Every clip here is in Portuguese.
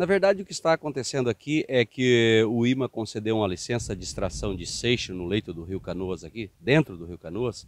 Na verdade, o que está acontecendo aqui é que o IMA concedeu uma licença de extração de seixo no leito do Rio Canoas aqui, dentro do Rio Canoas,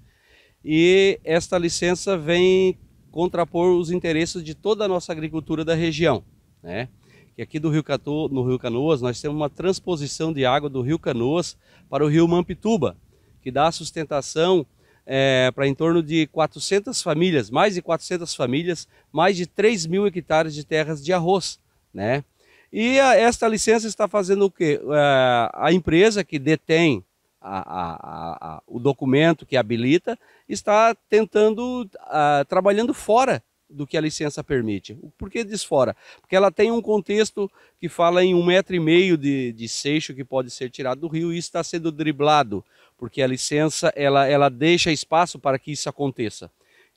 e esta licença vem contrapor os interesses de toda a nossa agricultura da região, né? Que aqui do Rio no Rio Canoas, nós temos uma transposição de água do Rio Canoas para o Rio Mampituba, que dá sustentação é, para em torno de 400 famílias, mais de 400 famílias, mais de 3 mil hectares de terras de arroz né? E a, esta licença está fazendo o quê? A, é, a empresa que detém a, a, o documento que habilita está tentando, ah, trabalhando fora do que a licença permite. Por que diz fora? Porque ela tem um contexto que fala em um metro e meio de, de seixo que pode ser tirado do rio e está sendo driblado, porque a licença ela, ela deixa espaço para que isso aconteça.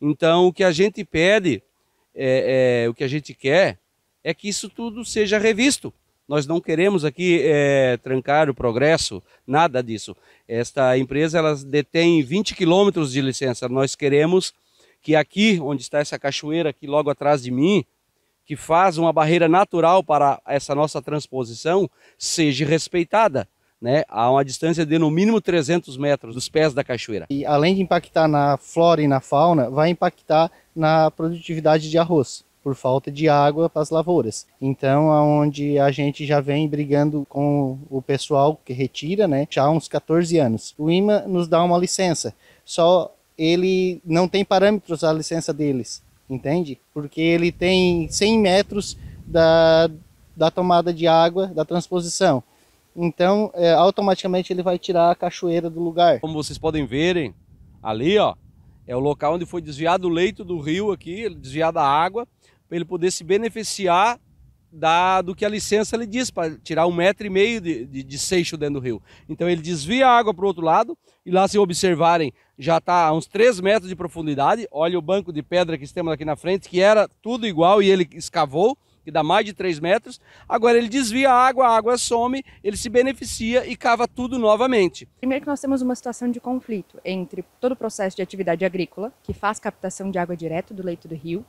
Então, o que a gente pede, é, é o que a gente quer, é que isso tudo seja revisto. Nós não queremos aqui é, trancar o progresso, nada disso. Esta empresa ela detém 20 quilômetros de licença. Nós queremos que aqui, onde está essa cachoeira aqui logo atrás de mim, que faz uma barreira natural para essa nossa transposição, seja respeitada. Né, a uma distância de no mínimo 300 metros dos pés da cachoeira. E além de impactar na flora e na fauna, vai impactar na produtividade de arroz por falta de água para as lavouras. Então, aonde a gente já vem brigando com o pessoal que retira, né, já há uns 14 anos. O IMA nos dá uma licença, só ele não tem parâmetros a licença deles, entende? Porque ele tem 100 metros da, da tomada de água, da transposição. Então, é, automaticamente ele vai tirar a cachoeira do lugar. Como vocês podem verem, ali ó, é o local onde foi desviado o leito do rio aqui, desviada a água, para ele poder se beneficiar da, do que a licença lhe diz, para tirar um metro e meio de, de, de seixo dentro do rio. Então ele desvia a água para o outro lado, e lá se observarem, já está a uns 3 metros de profundidade, olha o banco de pedra que temos aqui na frente, que era tudo igual e ele escavou, que dá mais de 3 metros, agora ele desvia a água, a água some, ele se beneficia e cava tudo novamente. Primeiro que nós temos uma situação de conflito entre todo o processo de atividade agrícola, que faz captação de água direto do leito do rio,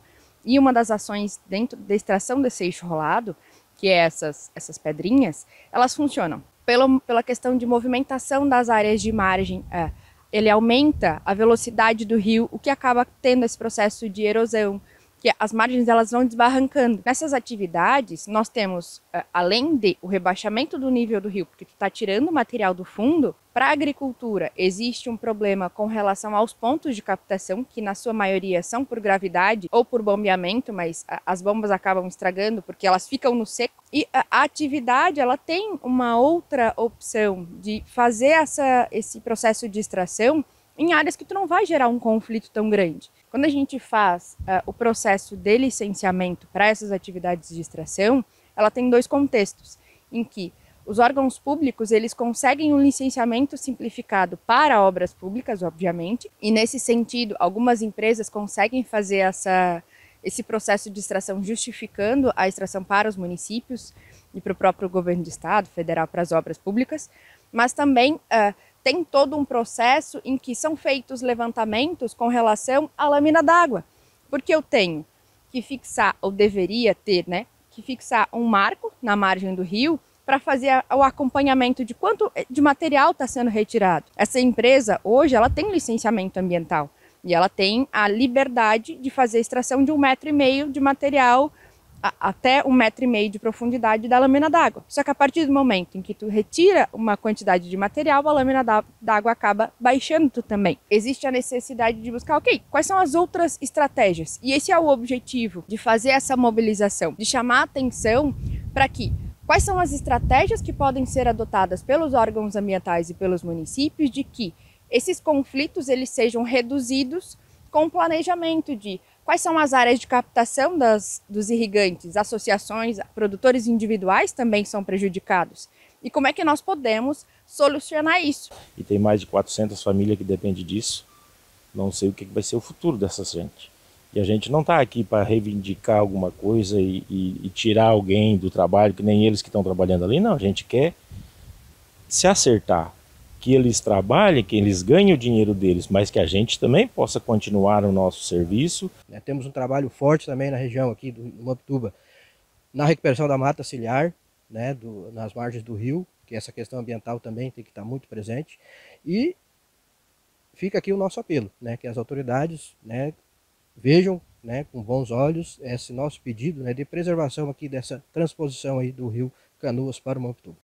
e uma das ações dentro da extração desse eixo rolado, que é essas, essas pedrinhas, elas funcionam pela, pela questão de movimentação das áreas de margem. É, ele aumenta a velocidade do rio, o que acaba tendo esse processo de erosão, que as margens elas vão desbarrancando. Nessas atividades, nós temos, é, além de o rebaixamento do nível do rio, porque tu está tirando o material do fundo, para a agricultura, existe um problema com relação aos pontos de captação, que na sua maioria são por gravidade ou por bombeamento, mas as bombas acabam estragando porque elas ficam no seco. E a atividade, ela tem uma outra opção de fazer essa, esse processo de extração em áreas que tu não vai gerar um conflito tão grande. Quando a gente faz uh, o processo de licenciamento para essas atividades de extração, ela tem dois contextos, em que os órgãos públicos eles conseguem um licenciamento simplificado para obras públicas, obviamente, e nesse sentido, algumas empresas conseguem fazer essa, esse processo de extração justificando a extração para os municípios e para o próprio governo de estado, federal, para as obras públicas, mas também uh, tem todo um processo em que são feitos levantamentos com relação à lâmina d'água, porque eu tenho que fixar, ou deveria ter, né, que fixar um marco na margem do rio para fazer o acompanhamento de quanto eh, de material está sendo retirado. Essa empresa hoje ela tem licenciamento ambiental e ela tem a liberdade de fazer extração de um metro e meio de material a, até um metro e meio de profundidade da lâmina d'água. Só que a partir do momento em que tu retira uma quantidade de material, a lâmina d'água acaba baixando tu também. Existe a necessidade de buscar, ok, quais são as outras estratégias? E esse é o objetivo de fazer essa mobilização, de chamar atenção para que Quais são as estratégias que podem ser adotadas pelos órgãos ambientais e pelos municípios de que esses conflitos eles sejam reduzidos com planejamento de quais são as áreas de captação das, dos irrigantes, associações, produtores individuais também são prejudicados e como é que nós podemos solucionar isso. E tem mais de 400 famílias que dependem disso. Não sei o que vai ser o futuro dessa gente. E a gente não está aqui para reivindicar alguma coisa e, e, e, tirar alguém do trabalho, que nem eles que estão trabalhando ali, não. A gente quer se acertar. Que eles trabalhem, que eles ganhem o dinheiro deles, mas que a gente também possa continuar o nosso serviço. É, temos um trabalho forte também na região aqui do Mapituba, na recuperação da mata ciliar, né, do, nas margens do rio, que essa questão ambiental também tem que estar tá muito presente. E fica aqui o nosso apelo, né, que as autoridades né, vejam né, com bons olhos esse nosso pedido né, de preservação aqui dessa transposição aí do rio Canoas para o Mampituba.